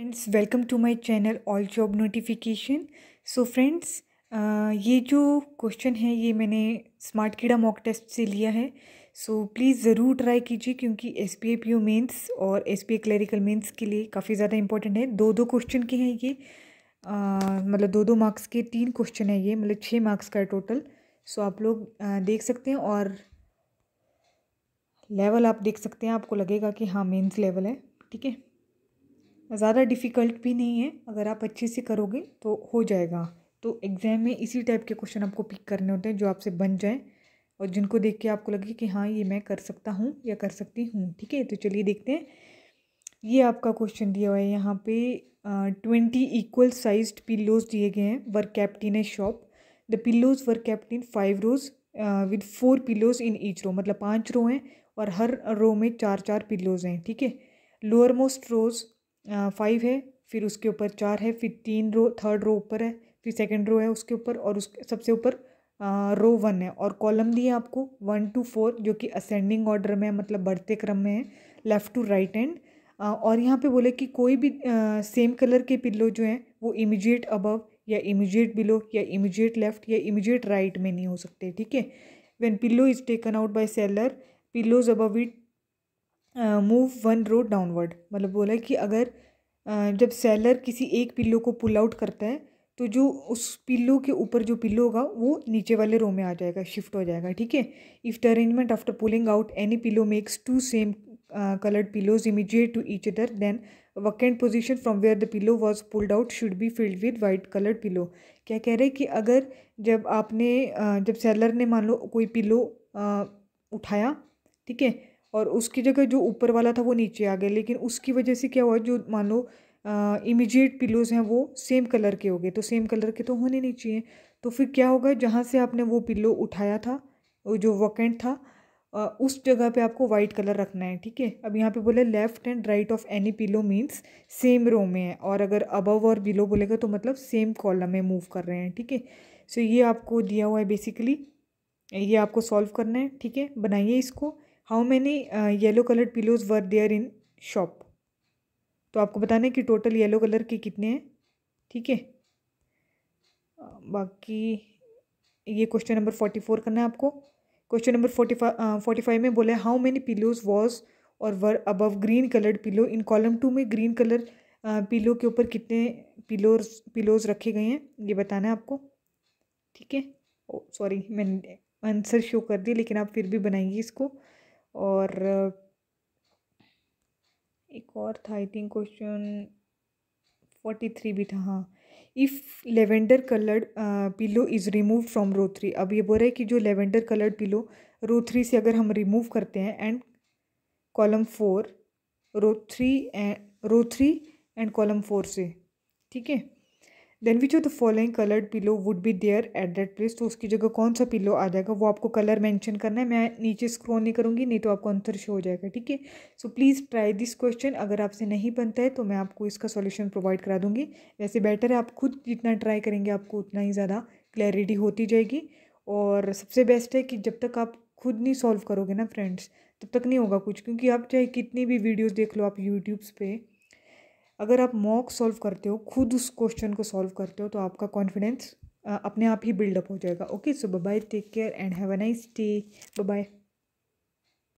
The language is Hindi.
friends welcome to my channel all job notification so friends ये जो क्वेश्चन है ये मैंने स्मार्ट कीड़ा मॉक टेस्ट से लिया है सो प्लीज़ ज़रूर ट्राई कीजिए क्योंकि S P A P O mains और S P A clerical mains के लिए काफ़ी ज़्यादा इंपॉर्टेंट है दो दो क्वेश्चन के हैं ये मतलब दो दो मार्क्स के तीन क्वेश्चन है ये मतलब छः मार्क्स का है टोटल सो आप लोग देख सकते हैं और लेवल आप देख सकते हैं आपको लगेगा कि हाँ मेन्स लेवल है ठीक है ज़्यादा डिफ़िकल्ट भी नहीं है अगर आप अच्छे से करोगे तो हो जाएगा तो एग्ज़ाम में इसी टाइप के क्वेश्चन आपको पिक करने होते हैं जो आपसे बन जाए और जिनको देख के आपको लगे कि हाँ ये मैं कर सकता हूँ या कर सकती हूँ ठीक है तो चलिए देखते हैं ये आपका क्वेश्चन दिया हुआ है यहाँ पे ट्वेंटी इक्वल साइज पिल्लोज दिए गए हैं were kept in a shop the pillows were kept five rows with four pillows in each row मतलब पांच रो हैं और हर रो में चार चार पिल्लोज हैं ठीक है लोअर मोस्ट रोज फाइव है फिर उसके ऊपर चार है फिर तीन रो थर्ड रो ऊपर है फिर सेकेंड रो है उसके ऊपर और उस सबसे ऊपर रो वन है और कॉलम दिए आपको वन टू फोर जो कि असेंडिंग ऑर्डर में है मतलब बढ़ते क्रम में है लेफ़्ट टू राइट एंड और यहाँ पे बोले कि कोई भी सेम कलर के पिल्लो जो हैं वो इमीजिएट अबव या इमीजिएट बिलो या इमीजिएट लेफ़्ट या इमीजिएट राइट में नहीं हो सकते ठीक है when pillow is taken out by seller pillows above it move one row downward मतलब बोला है कि अगर जब सेलर किसी एक पिल्लो को पुल आउट करता है तो जो उस पिल्लो के ऊपर जो पिल्लो होगा वो नीचे वाले रो में आ जाएगा शिफ्ट हो जाएगा ठीक है if the arrangement after pulling out any pillow makes two same coloured pillows immediate to each other then vacant position from where the pillow was pulled out should be filled with white coloured pillow क्या कह रहे हैं कि अगर जब आपने जब सेलर ने मान लो कोई पिलो उठाया ठीक है और उसकी जगह जो ऊपर वाला था वो नीचे आ गया लेकिन उसकी वजह से क्या हुआ जो मान लो इमीजिएट पिलोज़ हैं वो सेम कलर के हो गए तो सेम कलर के तो होने नहीं चाहिए तो फिर क्या होगा जहाँ से आपने वो पिल्लो उठाया था वो जो वकेंट था आ, उस जगह पे आपको वाइट कलर रखना है ठीक है अब यहाँ पे बोले left and right of any pillow means same row में है और अगर अबव और बिलो बोलेगा तो मतलब सेम कॉलम में मूव कर रहे हैं ठीक है सो ये आपको दिया हुआ है बेसिकली ये आपको सॉल्व करना है ठीक है बनाइए इसको how many yellow coloured pillows were there in shop तो आपको बताना है कि टोटल येलो कलर के कितने हैं ठीक है बाकी ये क्वेश्चन नंबर फोर्टी फोर करना है आपको question number forty five forty five में बोला है हाउ मैनी पिलोज वॉज और were above green coloured pillow in column two में ग्रीन कलर पिलो के ऊपर कितने पिलोज पिलोज रखे गए हैं ये बताना है आपको ठीक है सॉरी मैंने आंसर शो कर दिया लेकिन आप फिर भी बनाएंगे इसको और एक और था I think question forty three भी था हाँ if lavender coloured pillow is remove from row three अब ये बोल रहा है कि जो lavender coloured pillow row three से अगर हम रिमूव करते हैं and column four row three and row three and column four से ठीक है then which of the following coloured pillow would be there at that place तो उसकी जगह कौन सा पिलो आ जाएगा वो आपको कलर मेंशन करना है मैं नीचे स्क्रॉल नहीं करूँगी नहीं तो आपको आंसर शो हो जाएगा ठीक है so please try this question अगर आपसे नहीं बनता है तो मैं आपको इसका सॉल्यूशन प्रोवाइड करा दूँगी वैसे बेटर है आप खुद जितना ट्राई करेंगे आपको उतना ही ज़्यादा क्लैरिटी होती जाएगी और सबसे बेस्ट है कि जब तक आप खुद नहीं सॉल्व करोगे ना फ्रेंड्स तब तक नहीं होगा कुछ क्योंकि आप चाहे कितनी भी वीडियोज़ देख लो आप यूट्यूब्स पर अगर आप मॉक सॉल्व करते हो खुद उस क्वेश्चन को सॉल्व करते हो तो आपका कॉन्फिडेंस अपने आप ही बिल्डअप हो जाएगा okay so bye take care and have a nice day bye